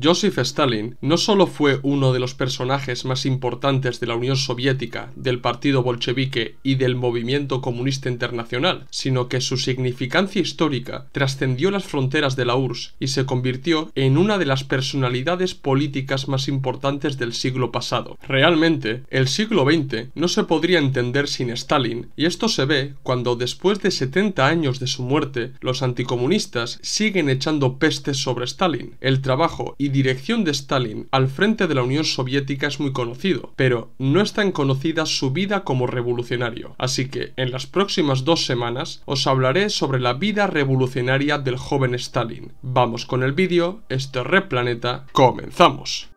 Joseph Stalin no solo fue uno de los personajes más importantes de la Unión Soviética, del Partido Bolchevique y del Movimiento Comunista Internacional, sino que su significancia histórica trascendió las fronteras de la URSS y se convirtió en una de las personalidades políticas más importantes del siglo pasado. Realmente, el siglo XX no se podría entender sin Stalin, y esto se ve cuando después de 70 años de su muerte, los anticomunistas siguen echando pestes sobre Stalin. El trabajo y dirección de Stalin al frente de la Unión Soviética es muy conocido, pero no es tan conocida su vida como revolucionario. Así que en las próximas dos semanas os hablaré sobre la vida revolucionaria del joven Stalin. Vamos con el vídeo, este Planeta, comenzamos.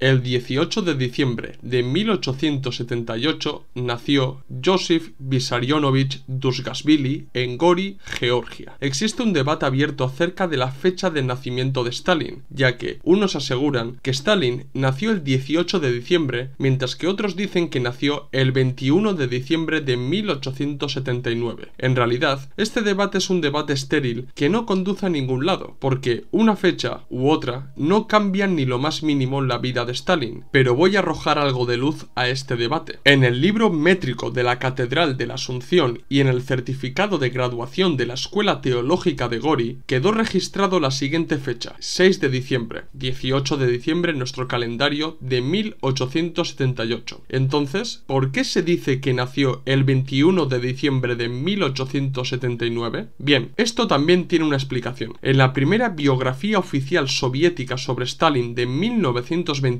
El 18 de diciembre de 1878 nació Joseph Vissarionovich Dusgasvili en Gori, Georgia. Existe un debate abierto acerca de la fecha de nacimiento de Stalin, ya que unos aseguran que Stalin nació el 18 de diciembre, mientras que otros dicen que nació el 21 de diciembre de 1879. En realidad, este debate es un debate estéril que no conduce a ningún lado, porque una fecha u otra no cambian ni lo más mínimo la vida de Stalin, pero voy a arrojar algo de luz a este debate. En el libro métrico de la Catedral de la Asunción y en el certificado de graduación de la Escuela Teológica de Gori quedó registrado la siguiente fecha, 6 de diciembre, 18 de diciembre en nuestro calendario de 1878. Entonces, ¿por qué se dice que nació el 21 de diciembre de 1879? Bien, esto también tiene una explicación. En la primera biografía oficial soviética sobre Stalin de 1920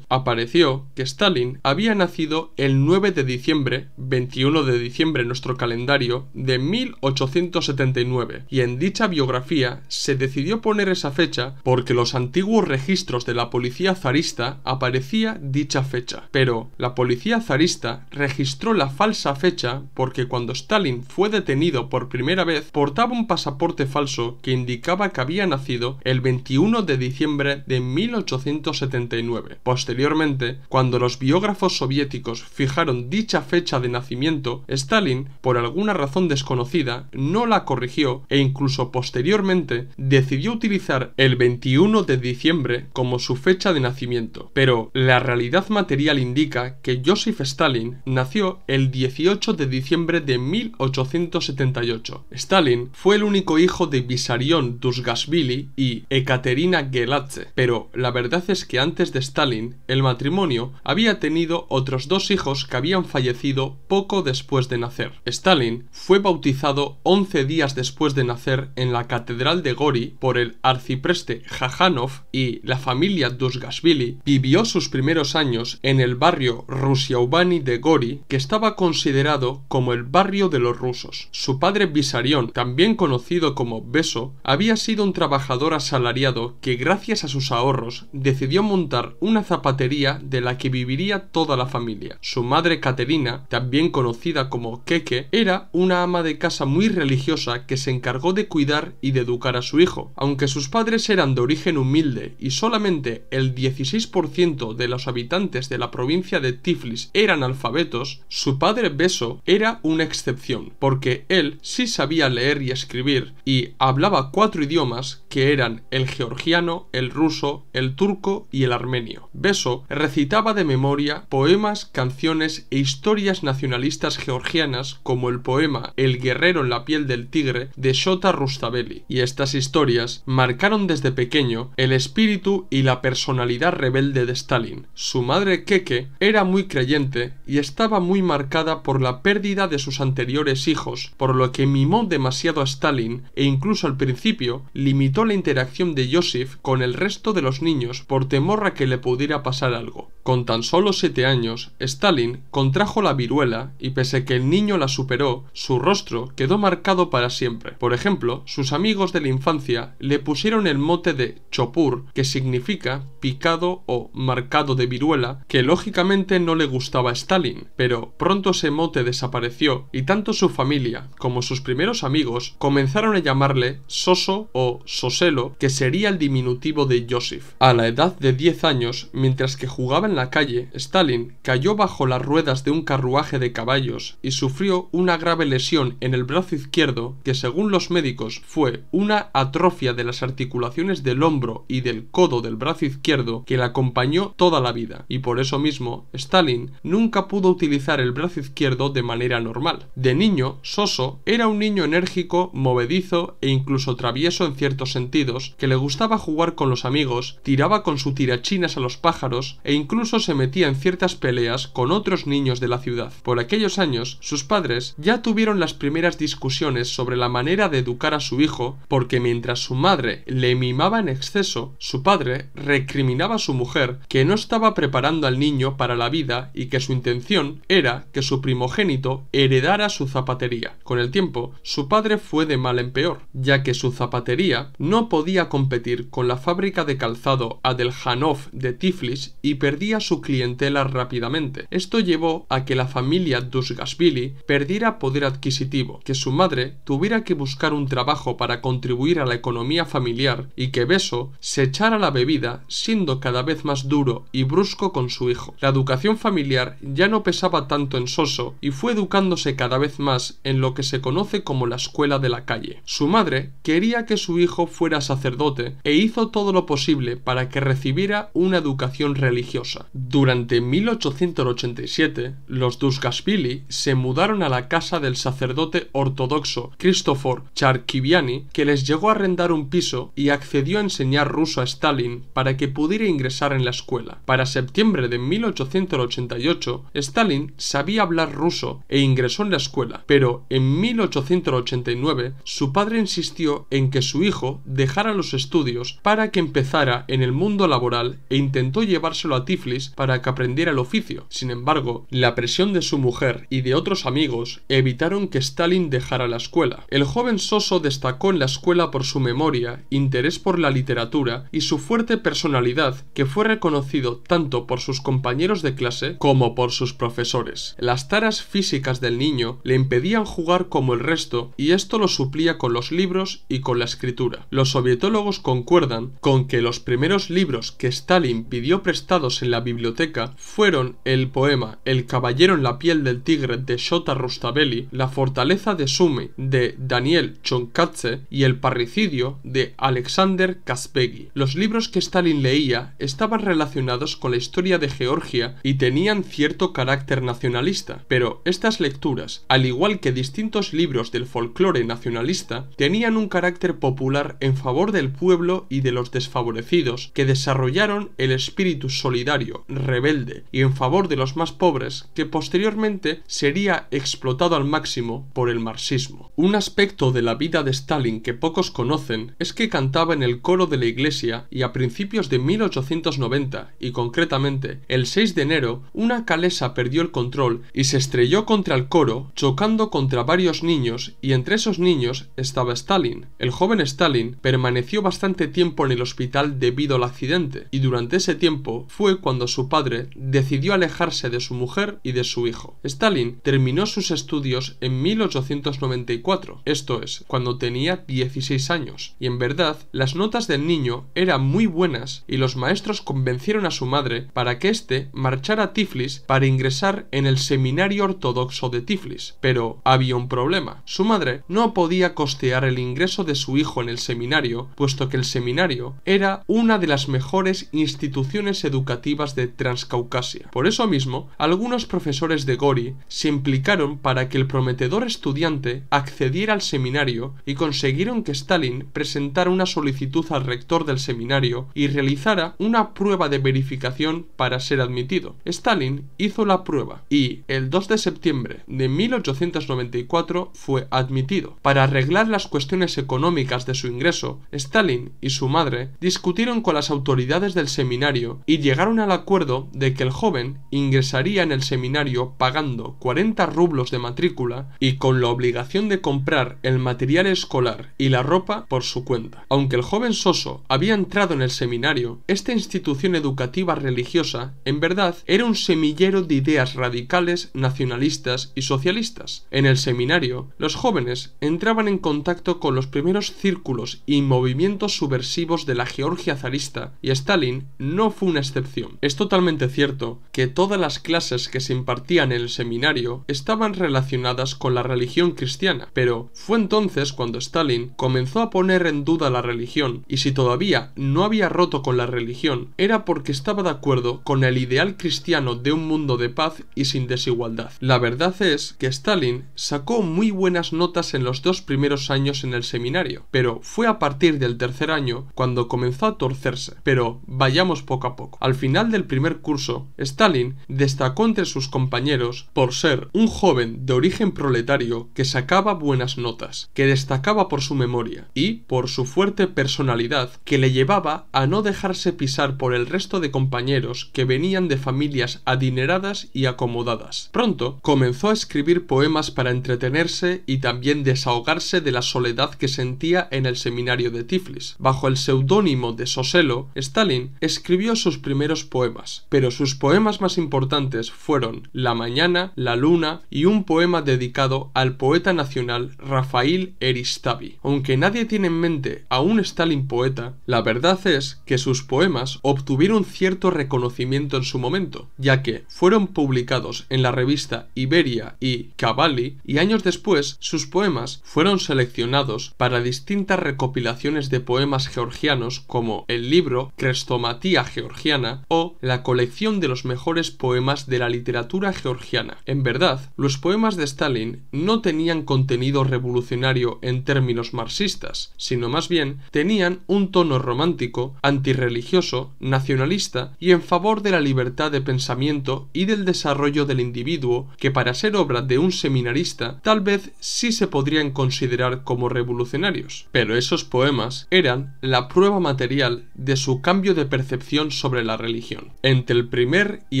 apareció que Stalin había nacido el 9 de diciembre, 21 de diciembre en nuestro calendario, de 1879, y en dicha biografía se decidió poner esa fecha porque los antiguos registros de la policía zarista aparecía dicha fecha. Pero la policía zarista registró la falsa fecha porque cuando Stalin fue detenido por primera vez portaba un pasaporte falso que indicaba que había nacido el 21 de diciembre de 1879 Posteriormente, cuando los biógrafos soviéticos fijaron dicha fecha de nacimiento, Stalin, por alguna razón desconocida, no la corrigió e incluso posteriormente decidió utilizar el 21 de diciembre como su fecha de nacimiento. Pero la realidad material indica que Joseph Stalin nació el 18 de diciembre de 1878. Stalin fue el único hijo de Visarion Dusgasvili y Ekaterina Gelatze, pero la verdad es que antes de Stalin, el matrimonio había tenido otros dos hijos que habían fallecido poco después de nacer. Stalin fue bautizado 11 días después de nacer en la catedral de Gori por el arcipreste Jajanov y la familia Dusgashvili vivió sus primeros años en el barrio Rusiaubani de Gori, que estaba considerado como el barrio de los rusos. Su padre Visarión, también conocido como Beso, había sido un trabajador asalariado que gracias a sus ahorros decidió montar una zapatería de la que viviría toda la familia. Su madre Caterina, también conocida como Keke, era una ama de casa muy religiosa que se encargó de cuidar y de educar a su hijo. Aunque sus padres eran de origen humilde y solamente el 16% de los habitantes de la provincia de Tiflis eran alfabetos, su padre Beso era una excepción, porque él sí sabía leer y escribir y hablaba cuatro idiomas que eran el georgiano, el ruso, el turco y el armenio. Beso recitaba de memoria poemas, canciones e historias nacionalistas georgianas como el poema El guerrero en la piel del tigre de Shota Rustaveli, y estas historias marcaron desde pequeño el espíritu y la personalidad rebelde de Stalin. Su madre Keke era muy creyente y estaba muy marcada por la pérdida de sus anteriores hijos, por lo que mimó demasiado a Stalin e incluso al principio limitó la interacción de joseph con el resto de los niños por temor a que le pudiera pasar algo. Con tan solo siete años, Stalin contrajo la viruela y pese que el niño la superó, su rostro quedó marcado para siempre. Por ejemplo, sus amigos de la infancia le pusieron el mote de chopur, que significa picado o marcado de viruela, que lógicamente no le gustaba a Stalin, pero pronto ese mote desapareció y tanto su familia como sus primeros amigos comenzaron a llamarle Soso o Soselo, que sería el diminutivo de Joseph. A la edad de 10 años, mientras que jugaba en la calle, Stalin cayó bajo las ruedas de un carruaje de caballos y sufrió una grave lesión en el brazo izquierdo que según los médicos fue una atrofia de las articulaciones del hombro y del codo del brazo izquierdo que le acompañó toda la vida, y por eso mismo Stalin nunca pudo utilizar el brazo izquierdo de manera normal. De niño, Soso era un niño enérgico, movedizo e incluso travieso en ciertos sentidos, que le gustaba jugar con los amigos, tiraba con su tirachinas a los pájaros e incluso se metía en ciertas peleas con otros niños de la ciudad. Por aquellos años, sus padres ya tuvieron las primeras discusiones sobre la manera de educar a su hijo, porque mientras su madre le mimaba en exceso, su padre recriminaba a su mujer que no estaba preparando al niño para la vida y que su intención era que su primogénito heredara su zapatería. Con el tiempo, su padre fue de mal en peor, ya que su zapatería no podía competir con la fábrica de calzado Adelhanov de Tiflis y perdía su clientela rápidamente. Esto llevó a que la familia Dusgasvili perdiera poder adquisitivo, que su madre tuviera que buscar un trabajo para contribuir a la economía familiar y que Beso se echara la bebida, siendo cada vez más duro y brusco con su hijo. La educación familiar ya no pesaba tanto en Soso y fue educándose cada vez más en lo que se conoce como la escuela de la calle. Su madre quería que su hijo fuera sacerdote e hizo todo lo posible para que recibiera un una educación religiosa. Durante 1887, los Duskashvili se mudaron a la casa del sacerdote ortodoxo Christopher Charkiviani, que les llegó a arrendar un piso y accedió a enseñar ruso a Stalin para que pudiera ingresar en la escuela. Para septiembre de 1888, Stalin sabía hablar ruso e ingresó en la escuela, pero en 1889 su padre insistió en que su hijo dejara los estudios para que empezara en el mundo laboral e intentó llevárselo a Tiflis para que aprendiera el oficio. Sin embargo, la presión de su mujer y de otros amigos evitaron que Stalin dejara la escuela. El joven Soso destacó en la escuela por su memoria, interés por la literatura y su fuerte personalidad que fue reconocido tanto por sus compañeros de clase como por sus profesores. Las taras físicas del niño le impedían jugar como el resto y esto lo suplía con los libros y con la escritura. Los sovietólogos concuerdan con que los primeros libros que Stalin impidió pidió prestados en la biblioteca fueron el poema El caballero en la piel del tigre de Shota Rustabelli, La fortaleza de Sumi de Daniel Chonkatze y El parricidio de Alexander Kaspegi. Los libros que Stalin leía estaban relacionados con la historia de Georgia y tenían cierto carácter nacionalista, pero estas lecturas, al igual que distintos libros del folclore nacionalista, tenían un carácter popular en favor del pueblo y de los desfavorecidos que desarrollaron el espíritu solidario, rebelde y en favor de los más pobres que posteriormente sería explotado al máximo por el marxismo. Un aspecto de la vida de Stalin que pocos conocen es que cantaba en el coro de la iglesia y a principios de 1890 y concretamente el 6 de enero una calesa perdió el control y se estrelló contra el coro chocando contra varios niños y entre esos niños estaba Stalin. El joven Stalin permaneció bastante tiempo en el hospital debido al accidente y durante ese tiempo fue cuando su padre decidió alejarse de su mujer y de su hijo. Stalin terminó sus estudios en 1894, esto es, cuando tenía 16 años, y en verdad las notas del niño eran muy buenas y los maestros convencieron a su madre para que éste marchara a Tiflis para ingresar en el seminario ortodoxo de Tiflis. Pero había un problema. Su madre no podía costear el ingreso de su hijo en el seminario, puesto que el seminario era una de las mejores instituciones instituciones educativas de Transcaucasia. Por eso mismo, algunos profesores de Gori se implicaron para que el prometedor estudiante accediera al seminario y consiguieron que Stalin presentara una solicitud al rector del seminario y realizara una prueba de verificación para ser admitido. Stalin hizo la prueba y el 2 de septiembre de 1894 fue admitido. Para arreglar las cuestiones económicas de su ingreso, Stalin y su madre discutieron con las autoridades del seminario seminario y llegaron al acuerdo de que el joven ingresaría en el seminario pagando 40 rublos de matrícula y con la obligación de comprar el material escolar y la ropa por su cuenta. Aunque el joven Soso había entrado en el seminario, esta institución educativa religiosa en verdad era un semillero de ideas radicales, nacionalistas y socialistas. En el seminario, los jóvenes entraban en contacto con los primeros círculos y movimientos subversivos de la Georgia zarista y Stalin no fue una excepción. Es totalmente cierto que todas las clases que se impartían en el seminario estaban relacionadas con la religión cristiana, pero fue entonces cuando Stalin comenzó a poner en duda la religión, y si todavía no había roto con la religión, era porque estaba de acuerdo con el ideal cristiano de un mundo de paz y sin desigualdad. La verdad es que Stalin sacó muy buenas notas en los dos primeros años en el seminario, pero fue a partir del tercer año cuando comenzó a torcerse. Pero vaya poco a poco. Al final del primer curso, Stalin destacó entre sus compañeros por ser un joven de origen proletario que sacaba buenas notas, que destacaba por su memoria y por su fuerte personalidad que le llevaba a no dejarse pisar por el resto de compañeros que venían de familias adineradas y acomodadas. Pronto comenzó a escribir poemas para entretenerse y también desahogarse de la soledad que sentía en el seminario de Tiflis. Bajo el seudónimo de Soselo, Stalin escribió sus primeros poemas, pero sus poemas más importantes fueron La mañana, La luna y un poema dedicado al poeta nacional Rafael Eristavi. Aunque nadie tiene en mente a un Stalin poeta, la verdad es que sus poemas obtuvieron cierto reconocimiento en su momento, ya que fueron publicados en la revista Iberia y Cavalli y años después sus poemas fueron seleccionados para distintas recopilaciones de poemas georgianos como el libro Crestomatía Georgiana o La colección de los mejores poemas de la literatura georgiana. En verdad, los poemas de Stalin no tenían contenido revolucionario en términos marxistas, sino más bien tenían un tono romántico, antirreligioso, nacionalista y en favor de la libertad de pensamiento y del desarrollo del individuo que para ser obra de un seminarista tal vez sí se podrían considerar como revolucionarios. Pero esos poemas eran la prueba material de su cambio de percepción sobre la religión. Entre el primer y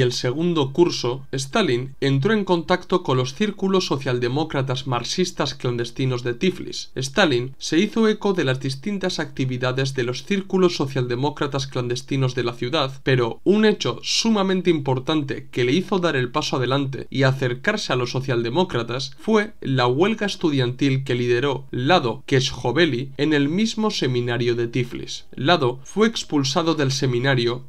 el segundo curso, Stalin entró en contacto con los círculos socialdemócratas marxistas clandestinos de Tiflis. Stalin se hizo eco de las distintas actividades de los círculos socialdemócratas clandestinos de la ciudad, pero un hecho sumamente importante que le hizo dar el paso adelante y acercarse a los socialdemócratas fue la huelga estudiantil que lideró Lado Keshhoveli en el mismo seminario de Tiflis. Lado fue expulsado del seminario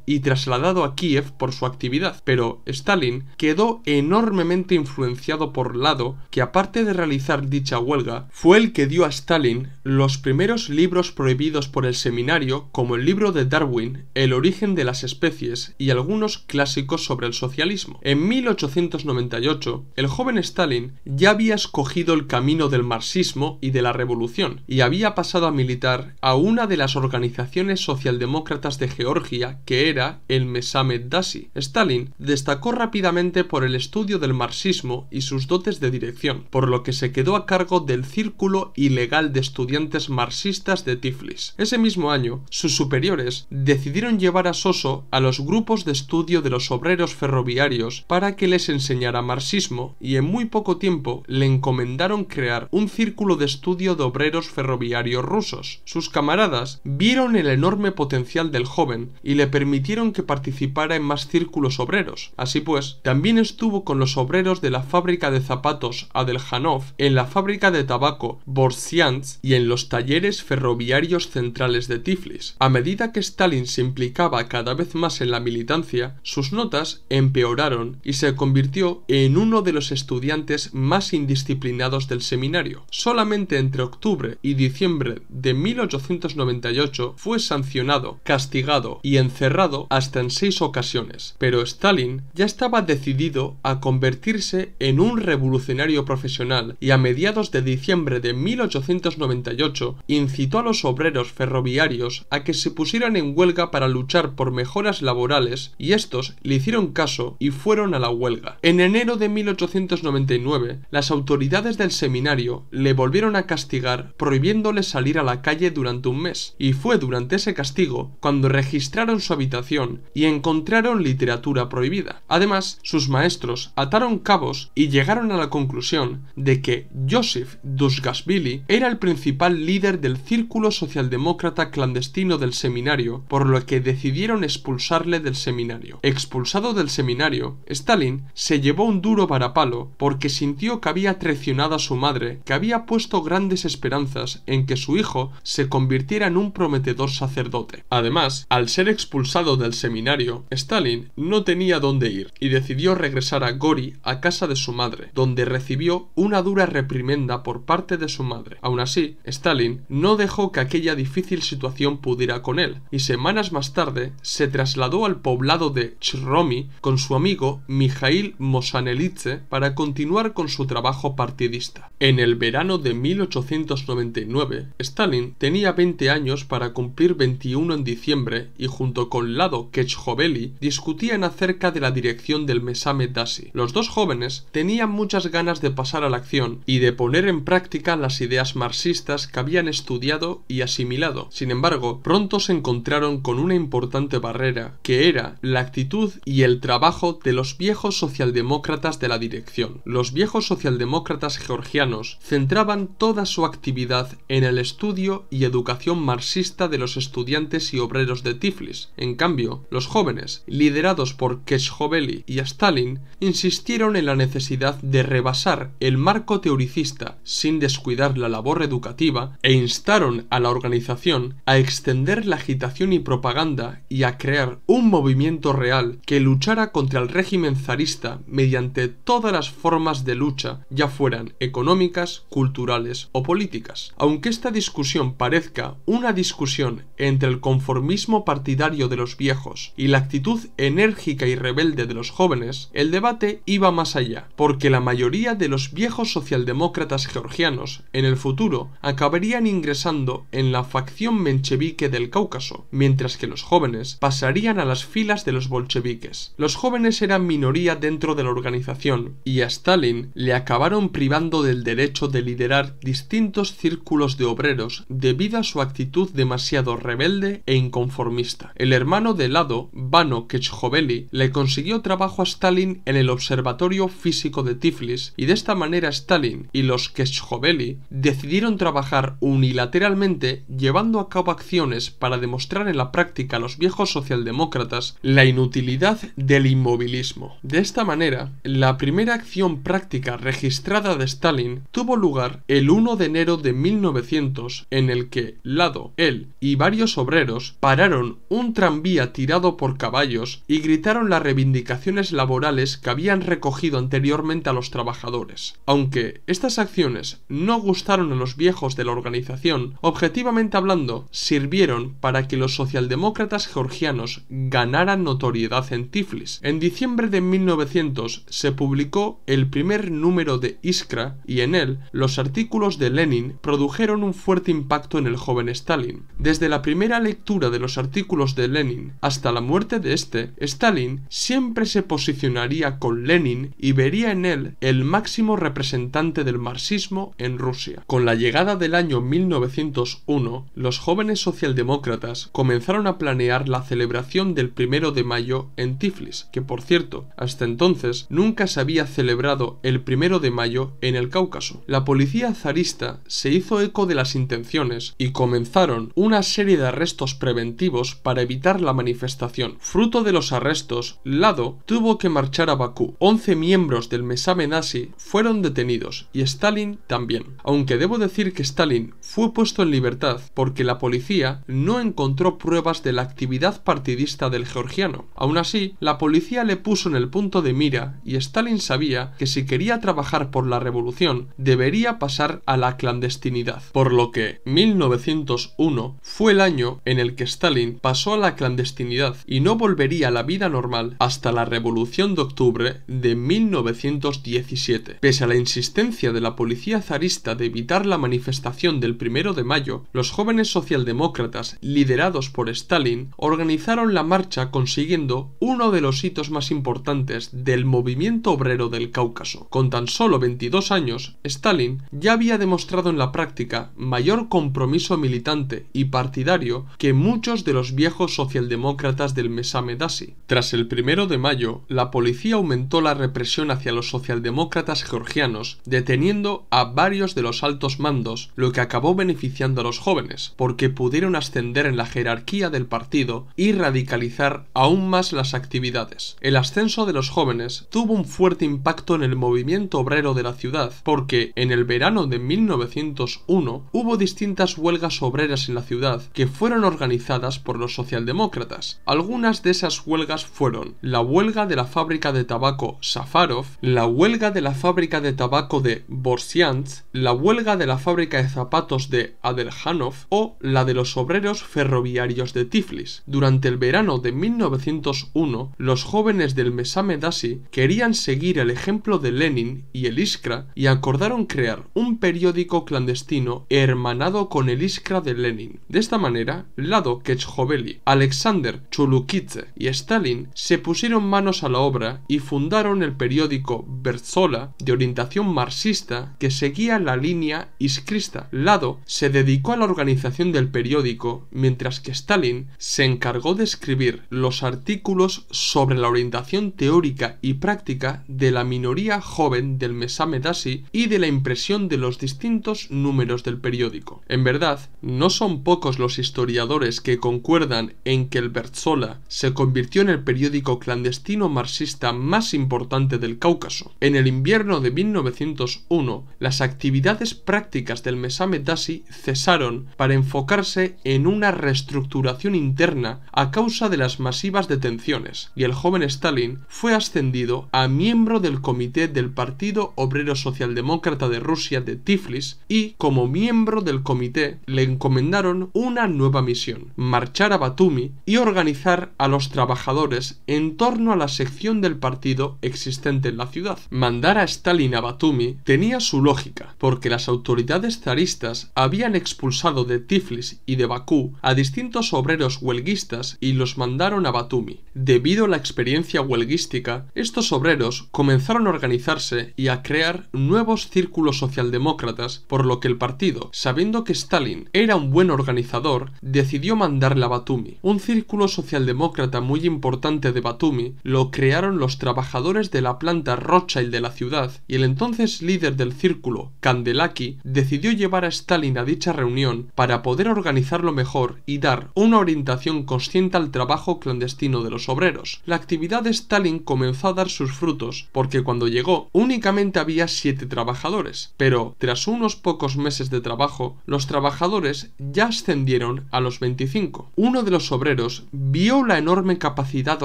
y trasladado a Kiev por su actividad, pero Stalin quedó enormemente influenciado por Lado, que aparte de realizar dicha huelga, fue el que dio a Stalin los primeros libros prohibidos por el seminario, como el libro de Darwin, El origen de las especies y algunos clásicos sobre el socialismo. En 1898, el joven Stalin ya había escogido el camino del marxismo y de la revolución, y había pasado a militar a una de las organizaciones socialdemócratas de Georgia que era el Mesamed Dasi. Stalin destacó rápidamente por el estudio del marxismo y sus dotes de dirección, por lo que se quedó a cargo del Círculo Ilegal de Estudiantes Marxistas de Tiflis. Ese mismo año, sus superiores decidieron llevar a Soso a los grupos de estudio de los obreros ferroviarios para que les enseñara marxismo y en muy poco tiempo le encomendaron crear un círculo de estudio de obreros ferroviarios rusos. Sus camaradas vieron el enorme potencial del joven y le permitieron que participara en más círculos obreros. Así pues, también estuvo con los obreros de la fábrica de zapatos Adelhanov, en la fábrica de tabaco Borsians y en los talleres ferroviarios centrales de Tiflis. A medida que Stalin se implicaba cada vez más en la militancia, sus notas empeoraron y se convirtió en uno de los estudiantes más indisciplinados del seminario. Solamente entre octubre y diciembre de 1898 fue sancionado, castigado y encerrado hasta en seis ocasiones, pero Stalin ya estaba decidido a convertirse en un revolucionario profesional y a mediados de diciembre de 1898 incitó a los obreros ferroviarios a que se pusieran en huelga para luchar por mejoras laborales y estos le hicieron caso y fueron a la huelga. En enero de 1899, las autoridades del seminario le volvieron a castigar prohibiéndole salir a la calle durante un mes, y fue durante ese castigo cuando registraron su habitación y encontraron literatura prohibida. Además, sus maestros ataron cabos y llegaron a la conclusión de que Joseph Dusgasvili era el principal líder del círculo socialdemócrata clandestino del seminario, por lo que decidieron expulsarle del seminario. Expulsado del seminario, Stalin se llevó un duro varapalo porque sintió que había traicionado a su madre, que había puesto grandes esperanzas en que su hijo se convirtiera en un prometedor sacerdote. Además, al ser expulsado del seminario, Stalin no tenía dónde ir y decidió regresar a Gori a casa de su madre, donde recibió una dura reprimenda por parte de su madre. Aún así, Stalin no dejó que aquella difícil situación pudiera con él y semanas más tarde se trasladó al poblado de Chromi con su amigo Mijail Mosanelitze para continuar con su trabajo partidista. En el verano de 1899, Stalin tenía 20 años para cumplir 21 en diciembre y junto con Lado Kechjoveli, discutían acerca de la dirección del Mesame Dasi. Los dos jóvenes tenían muchas ganas de pasar a la acción y de poner en práctica las ideas marxistas que habían estudiado y asimilado. Sin embargo, pronto se encontraron con una importante barrera, que era la actitud y el trabajo de los viejos socialdemócratas de la dirección. Los viejos socialdemócratas georgianos centraban toda su actividad en el estudio y educación marxista de los estudiantes y obreros de Tiflis en cambio, los jóvenes, liderados por Keshoveli y Stalin, insistieron en la necesidad de rebasar el marco teoricista sin descuidar la labor educativa e instaron a la organización a extender la agitación y propaganda y a crear un movimiento real que luchara contra el régimen zarista mediante todas las formas de lucha, ya fueran económicas, culturales o políticas. Aunque esta discusión parezca una discusión entre el conformismo partidista de los viejos y la actitud enérgica y rebelde de los jóvenes, el debate iba más allá, porque la mayoría de los viejos socialdemócratas georgianos en el futuro acabarían ingresando en la facción menchevique del Cáucaso, mientras que los jóvenes pasarían a las filas de los bolcheviques. Los jóvenes eran minoría dentro de la organización y a Stalin le acabaron privando del derecho de liderar distintos círculos de obreros debido a su actitud demasiado rebelde e inconformista. El hermano de Lado, Vano Kechoveli, le consiguió trabajo a Stalin en el Observatorio Físico de Tiflis y de esta manera Stalin y los Kechoveli decidieron trabajar unilateralmente llevando a cabo acciones para demostrar en la práctica a los viejos socialdemócratas la inutilidad del inmovilismo. De esta manera, la primera acción práctica registrada de Stalin tuvo lugar el 1 de enero de 1900 en el que Lado, él y varios obreros pararon un tranvía tirado por caballos y gritaron las reivindicaciones laborales que habían recogido anteriormente a los trabajadores. Aunque estas acciones no gustaron a los viejos de la organización, objetivamente hablando, sirvieron para que los socialdemócratas georgianos ganaran notoriedad en Tiflis. En diciembre de 1900 se publicó el primer número de Iskra y en él los artículos de Lenin produjeron un fuerte impacto en el joven Stalin. Desde la primera lectura de los artículos de Lenin. Hasta la muerte de este, Stalin siempre se posicionaría con Lenin y vería en él el máximo representante del marxismo en Rusia. Con la llegada del año 1901, los jóvenes socialdemócratas comenzaron a planear la celebración del primero de mayo en Tiflis, que por cierto, hasta entonces nunca se había celebrado el primero de mayo en el Cáucaso. La policía zarista se hizo eco de las intenciones y comenzaron una serie de arrestos preventivos para evitar la manifestación. Fruto de los arrestos, Lado tuvo que marchar a Bakú. 11 miembros del mesame nazi fueron detenidos y Stalin también. Aunque debo decir que Stalin fue puesto en libertad porque la policía no encontró pruebas de la actividad partidista del georgiano. Aún así, la policía le puso en el punto de mira y Stalin sabía que si quería trabajar por la revolución debería pasar a la clandestinidad. Por lo que 1901 fue el año en el que Stalin pasó a la clandestinidad y no volvería a la vida normal hasta la Revolución de Octubre de 1917. Pese a la insistencia de la policía zarista de evitar la manifestación del primero de mayo, los jóvenes socialdemócratas, liderados por Stalin, organizaron la marcha consiguiendo uno de los hitos más importantes del movimiento obrero del Cáucaso. Con tan solo 22 años, Stalin ya había demostrado en la práctica mayor compromiso militante y partidario que muchos de los socialdemócratas del Mesamedasi. Tras el primero de mayo, la policía aumentó la represión hacia los socialdemócratas georgianos, deteniendo a varios de los altos mandos, lo que acabó beneficiando a los jóvenes, porque pudieron ascender en la jerarquía del partido y radicalizar aún más las actividades. El ascenso de los jóvenes tuvo un fuerte impacto en el movimiento obrero de la ciudad, porque en el verano de 1901 hubo distintas huelgas obreras en la ciudad que fueron organizadas por los socialdemócratas. Algunas de esas huelgas fueron la huelga de la fábrica de tabaco Safarov, la huelga de la fábrica de tabaco de Borsiantz, la huelga de la fábrica de zapatos de Adelhanov o la de los obreros ferroviarios de Tiflis. Durante el verano de 1901, los jóvenes del Mesame Dasi querían seguir el ejemplo de Lenin y el Iskra y acordaron crear un periódico clandestino hermanado con el Iskra de Lenin. De esta manera, Lado Kechhoveli Alexander Chulukitze y Stalin se pusieron manos a la obra y fundaron el periódico Berzola de orientación marxista que seguía la línea iscrista. Lado se dedicó a la organización del periódico mientras que Stalin se encargó de escribir los artículos sobre la orientación teórica y práctica de la minoría joven del Mesamedasi y de la impresión de los distintos números del periódico. En verdad, no son pocos los historiadores que concuerdan en que el Berzola se convirtió en el periódico clandestino marxista más importante del Cáucaso. En el invierno de 1901, las actividades prácticas del Mesame Tasi cesaron para enfocarse en una reestructuración interna a causa de las masivas detenciones, y el joven Stalin fue ascendido a miembro del comité del Partido Obrero Socialdemócrata de Rusia de Tiflis y como miembro del comité le encomendaron una nueva misión, marchar a Batumi y organizar a los trabajadores en torno a la sección del partido existente en la ciudad. Mandar a Stalin a Batumi tenía su lógica, porque las autoridades zaristas habían expulsado de Tiflis y de Bakú a distintos obreros huelguistas y los mandaron a Batumi. Debido a la experiencia huelguística, estos obreros comenzaron a organizarse y a crear nuevos círculos socialdemócratas, por lo que el partido, sabiendo que Stalin era un buen organizador, decidió mandarle a Batumi un círculo socialdemócrata muy importante de Batumi lo crearon los trabajadores de la planta Rothschild de la ciudad y el entonces líder del círculo, Kandelaki, decidió llevar a Stalin a dicha reunión para poder organizarlo mejor y dar una orientación consciente al trabajo clandestino de los obreros. La actividad de Stalin comenzó a dar sus frutos porque cuando llegó únicamente había siete trabajadores, pero tras unos pocos meses de trabajo, los trabajadores ya ascendieron a los 25. Uno de los obreros vio la enorme capacidad de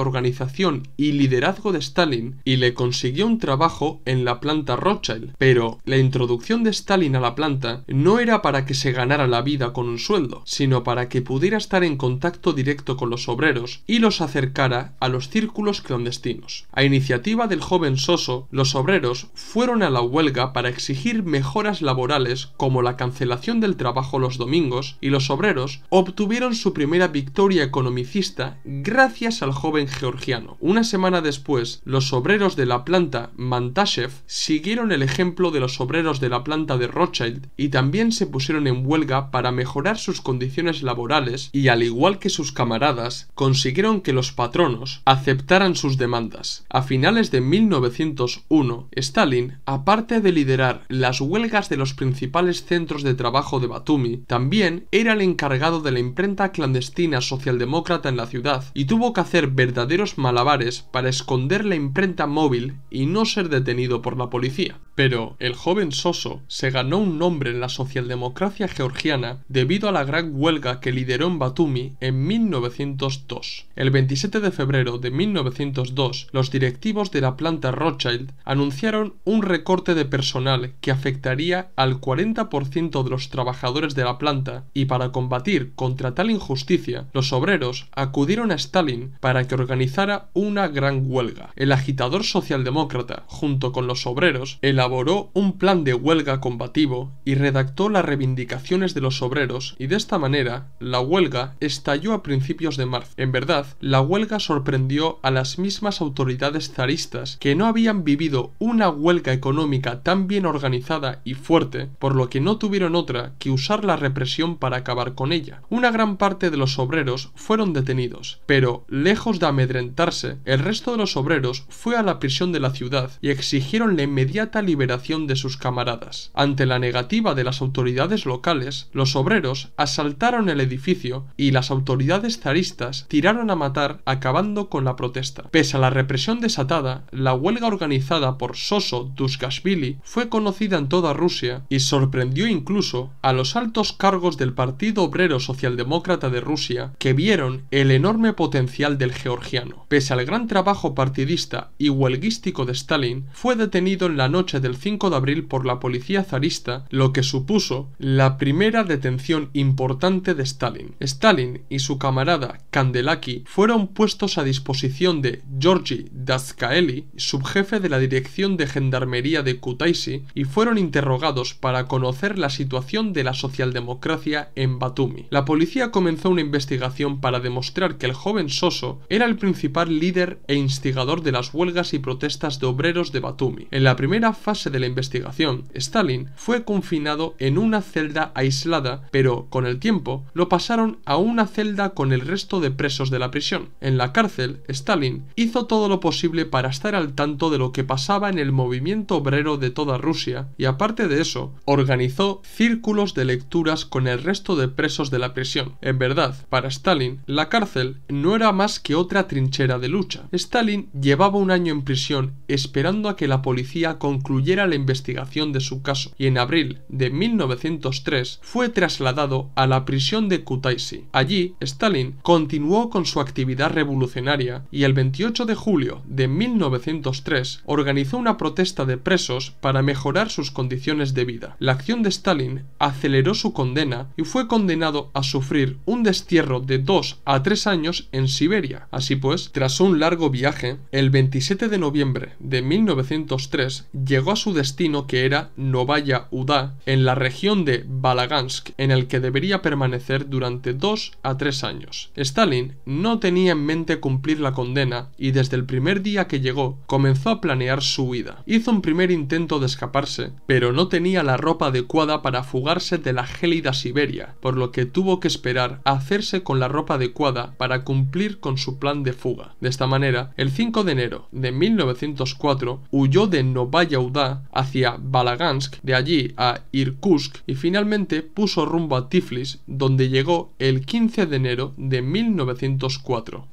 organización y liderazgo de Stalin y le consiguió un trabajo en la planta Rothschild, pero la introducción de Stalin a la planta no era para que se ganara la vida con un sueldo, sino para que pudiera estar en contacto directo con los obreros y los acercara a los círculos clandestinos. A iniciativa del joven Soso, los obreros fueron a la huelga para exigir mejoras laborales como la cancelación del trabajo los domingos y los obreros obtuvieron su primera victoria historia economicista gracias al joven georgiano. Una semana después, los obreros de la planta Mantashev siguieron el ejemplo de los obreros de la planta de Rothschild y también se pusieron en huelga para mejorar sus condiciones laborales y al igual que sus camaradas, consiguieron que los patronos aceptaran sus demandas. A finales de 1901, Stalin, aparte de liderar las huelgas de los principales centros de trabajo de Batumi, también era el encargado de la imprenta clandestina socialdemócrata en la ciudad y tuvo que hacer verdaderos malabares para esconder la imprenta móvil y no ser detenido por la policía. Pero el joven Soso se ganó un nombre en la socialdemocracia georgiana debido a la gran huelga que lideró en Batumi en 1902. El 27 de febrero de 1902, los directivos de la planta Rothschild anunciaron un recorte de personal que afectaría al 40% de los trabajadores de la planta, y para combatir contra tal injusticia, los obreros acudieron a Stalin para que organizara una gran huelga. El agitador socialdemócrata, junto con los obreros, elaboró un plan de huelga combativo y redactó las reivindicaciones de los obreros, y de esta manera, la huelga estalló a principios de marzo. En verdad, la huelga sorprendió a las mismas autoridades zaristas que no habían vivido una huelga económica tan bien organizada y fuerte, por lo que no tuvieron otra que usar la represión para acabar con ella. Una gran parte de los obreros fueron detenidos, pero lejos de amedrentarse, el resto de los obreros fue a la prisión de la ciudad y exigieron la inmediata liberación de sus camaradas. Ante la negativa de las autoridades locales, los obreros asaltaron el edificio y las autoridades zaristas tiraron matar, acabando con la protesta. Pese a la represión desatada, la huelga organizada por Soso Duskashvili fue conocida en toda Rusia y sorprendió incluso a los altos cargos del Partido Obrero Socialdemócrata de Rusia, que vieron el enorme potencial del georgiano. Pese al gran trabajo partidista y huelguístico de Stalin, fue detenido en la noche del 5 de abril por la policía zarista, lo que supuso la primera detención importante de Stalin. Stalin y su camarada Kandelaki fueron puestos a disposición de Giorgi Dazcaeli, subjefe de la Dirección de Gendarmería de Kutaisi, y fueron interrogados para conocer la situación de la socialdemocracia en Batumi. La policía comenzó una investigación para demostrar que el joven Soso era el principal líder e instigador de las huelgas y protestas de obreros de Batumi. En la primera fase de la investigación, Stalin fue confinado en una celda aislada, pero con el tiempo lo pasaron a una celda con el resto de presos de la prisión. En la cárcel, Stalin hizo todo lo posible para estar al tanto de lo que pasaba en el movimiento obrero de toda Rusia y aparte de eso, organizó círculos de lecturas con el resto de presos de la prisión. En verdad, para Stalin, la cárcel no era más que otra trinchera de lucha. Stalin llevaba un año en prisión esperando a que la policía concluyera la investigación de su caso y en abril de 1903 fue trasladado a la prisión de Kutaisi. Allí, Stalin continuó con su actividad revolucionaria y el 28 de julio de 1903 organizó una protesta de presos para mejorar sus condiciones de vida. La acción de Stalin aceleró su condena y fue condenado a sufrir un destierro de 2 a 3 años en Siberia. Así pues, tras un largo viaje, el 27 de noviembre de 1903 llegó a su destino que era Novaya Uda, en la región de Balagansk, en el que debería permanecer durante 2 a 3 años. Stalin no tenía en mente cumplir la condena y desde el primer día que llegó comenzó a planear su huida. Hizo un primer intento de escaparse, pero no tenía la ropa adecuada para fugarse de la gélida Siberia, por lo que tuvo que esperar a hacerse con la ropa adecuada para cumplir con su plan de fuga. De esta manera, el 5 de enero de 1904 huyó de Novaya Uda hacia Balagansk, de allí a Irkutsk y finalmente puso rumbo a Tiflis, donde llegó el 15 de enero de 1904.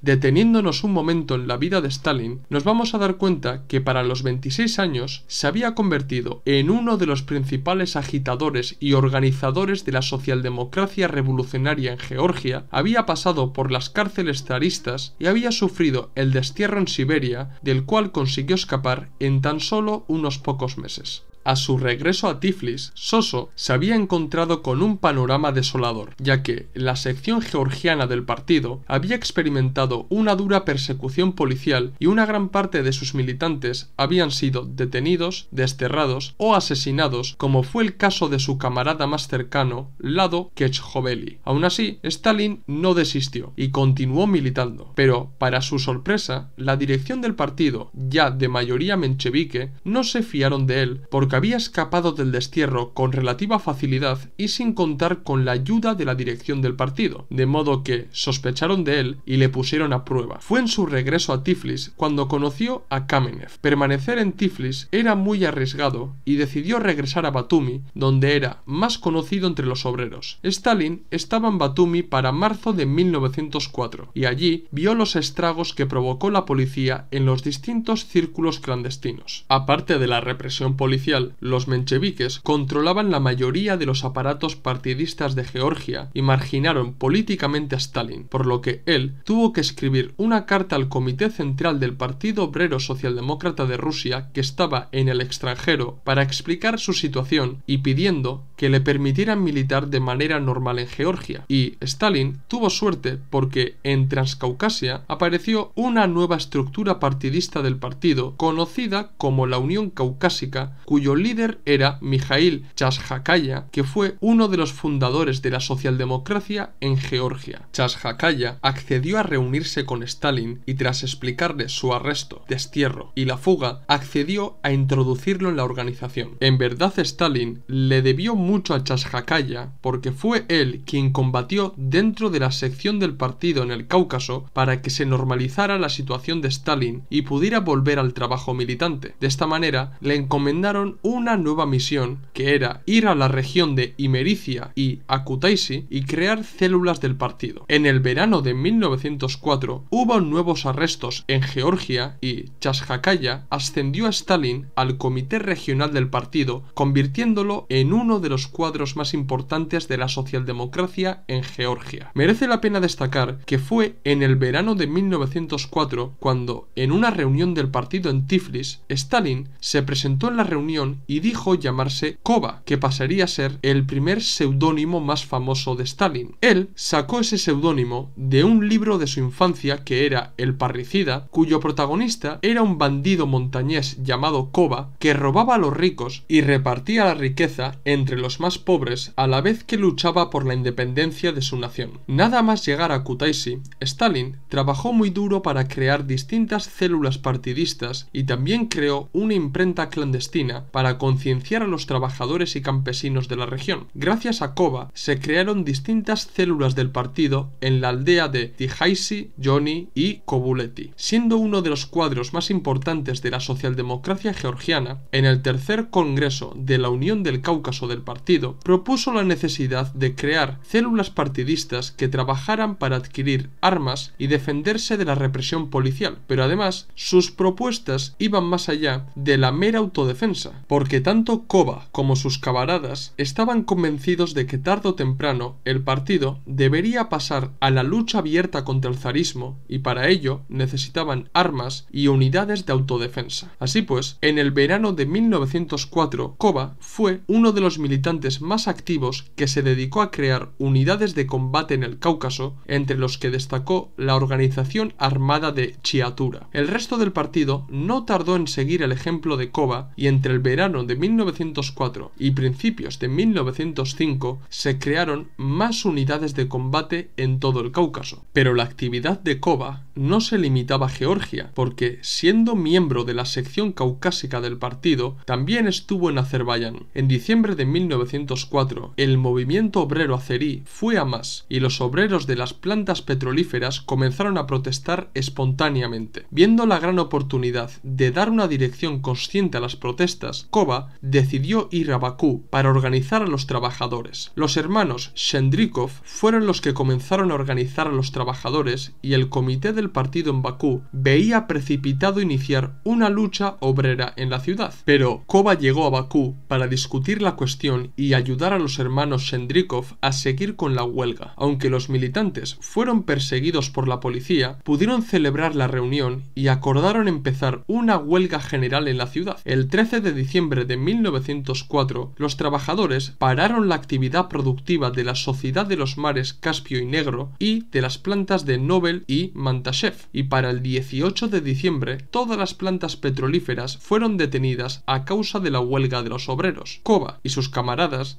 Deteniéndonos un momento en la vida de Stalin, nos vamos a dar cuenta que para los 26 años se había convertido en uno de los principales agitadores y organizadores de la socialdemocracia revolucionaria en Georgia, había pasado por las cárceles zaristas y había sufrido el destierro en Siberia, del cual consiguió escapar en tan solo unos pocos meses. A su regreso a Tiflis, Soso se había encontrado con un panorama desolador, ya que la sección georgiana del partido había experimentado una dura persecución policial y una gran parte de sus militantes habían sido detenidos, desterrados o asesinados, como fue el caso de su camarada más cercano, Lado Kechoveli. Aún así, Stalin no desistió y continuó militando, pero para su sorpresa, la dirección del partido, ya de mayoría menchevique, no se fiaron de él había escapado del destierro con relativa facilidad y sin contar con la ayuda de la dirección del partido, de modo que sospecharon de él y le pusieron a prueba. Fue en su regreso a Tiflis cuando conoció a Kamenev. Permanecer en Tiflis era muy arriesgado y decidió regresar a Batumi, donde era más conocido entre los obreros. Stalin estaba en Batumi para marzo de 1904 y allí vio los estragos que provocó la policía en los distintos círculos clandestinos. Aparte de la represión policial, los mencheviques controlaban la mayoría de los aparatos partidistas de Georgia y marginaron políticamente a Stalin, por lo que él tuvo que escribir una carta al Comité Central del Partido Obrero Socialdemócrata de Rusia que estaba en el extranjero para explicar su situación y pidiendo que le permitieran militar de manera normal en Georgia, y Stalin tuvo suerte porque en Transcaucasia apareció una nueva estructura partidista del partido, conocida como la Unión Caucásica, cuyo líder era Mijail Chashakaya... que fue uno de los fundadores de la socialdemocracia en Georgia. ...Chashakaya accedió a reunirse con Stalin y tras explicarle su arresto, destierro y la fuga, accedió a introducirlo en la organización. En verdad Stalin le debió mucho a Chashakaya porque fue él quien combatió dentro de la sección del partido en el Cáucaso para que se normalizara la situación de Stalin y pudiera volver al trabajo militante. De esta manera le encomendaron una nueva misión que era ir a la región de Imericia y Akutaisi y crear células del partido. En el verano de 1904 hubo nuevos arrestos en Georgia y Chashakaya ascendió a Stalin al comité regional del partido convirtiéndolo en uno de los cuadros más importantes de la socialdemocracia en Georgia. Merece la pena destacar que fue en el verano de 1904 cuando, en una reunión del partido en Tiflis, Stalin se presentó en la reunión y dijo llamarse Koba que pasaría a ser el primer seudónimo más famoso de Stalin. Él sacó ese seudónimo de un libro de su infancia que era El parricida, cuyo protagonista era un bandido montañés llamado Koba que robaba a los ricos y repartía la riqueza entre los más pobres a la vez que luchaba por la independencia de su nación. Nada más llegar a Kutaisi, Stalin trabajó muy duro para crear distintas células partidistas y también creó una imprenta clandestina para concienciar a los trabajadores y campesinos de la región. Gracias a kova se crearon distintas células del partido en la aldea de Tijaisi, Johnny y Kobuleti, siendo uno de los cuadros más importantes de la socialdemocracia georgiana en el tercer congreso de la Unión del Cáucaso del Partido propuso la necesidad de crear células partidistas que trabajaran para adquirir armas y defenderse de la represión policial, pero además sus propuestas iban más allá de la mera autodefensa, porque tanto Koba como sus camaradas estaban convencidos de que tarde o temprano el partido debería pasar a la lucha abierta contra el zarismo y para ello necesitaban armas y unidades de autodefensa. Así pues, en el verano de 1904, Koba fue uno de los militares más activos que se dedicó a crear unidades de combate en el Cáucaso, entre los que destacó la Organización Armada de Chiatura. El resto del partido no tardó en seguir el ejemplo de Koba y entre el verano de 1904 y principios de 1905 se crearon más unidades de combate en todo el Cáucaso. Pero la actividad de Koba no se limitaba a Georgia, porque siendo miembro de la sección caucásica del partido, también estuvo en Azerbaiyán. En diciembre de 19 1904, el movimiento obrero acerí fue a más y los obreros de las plantas petrolíferas comenzaron a protestar espontáneamente. Viendo la gran oportunidad de dar una dirección consciente a las protestas, Koba decidió ir a Bakú para organizar a los trabajadores. Los hermanos Shendrikov fueron los que comenzaron a organizar a los trabajadores y el comité del partido en Bakú veía precipitado iniciar una lucha obrera en la ciudad. Pero Koba llegó a Bakú para discutir la cuestión y ayudar a los hermanos Sendrikov a seguir con la huelga. Aunque los militantes fueron perseguidos por la policía, pudieron celebrar la reunión y acordaron empezar una huelga general en la ciudad. El 13 de diciembre de 1904, los trabajadores pararon la actividad productiva de la Sociedad de los Mares Caspio y Negro y de las plantas de Nobel y Mantashev, y para el 18 de diciembre todas las plantas petrolíferas fueron detenidas a causa de la huelga de los obreros. Kova y sus camaradas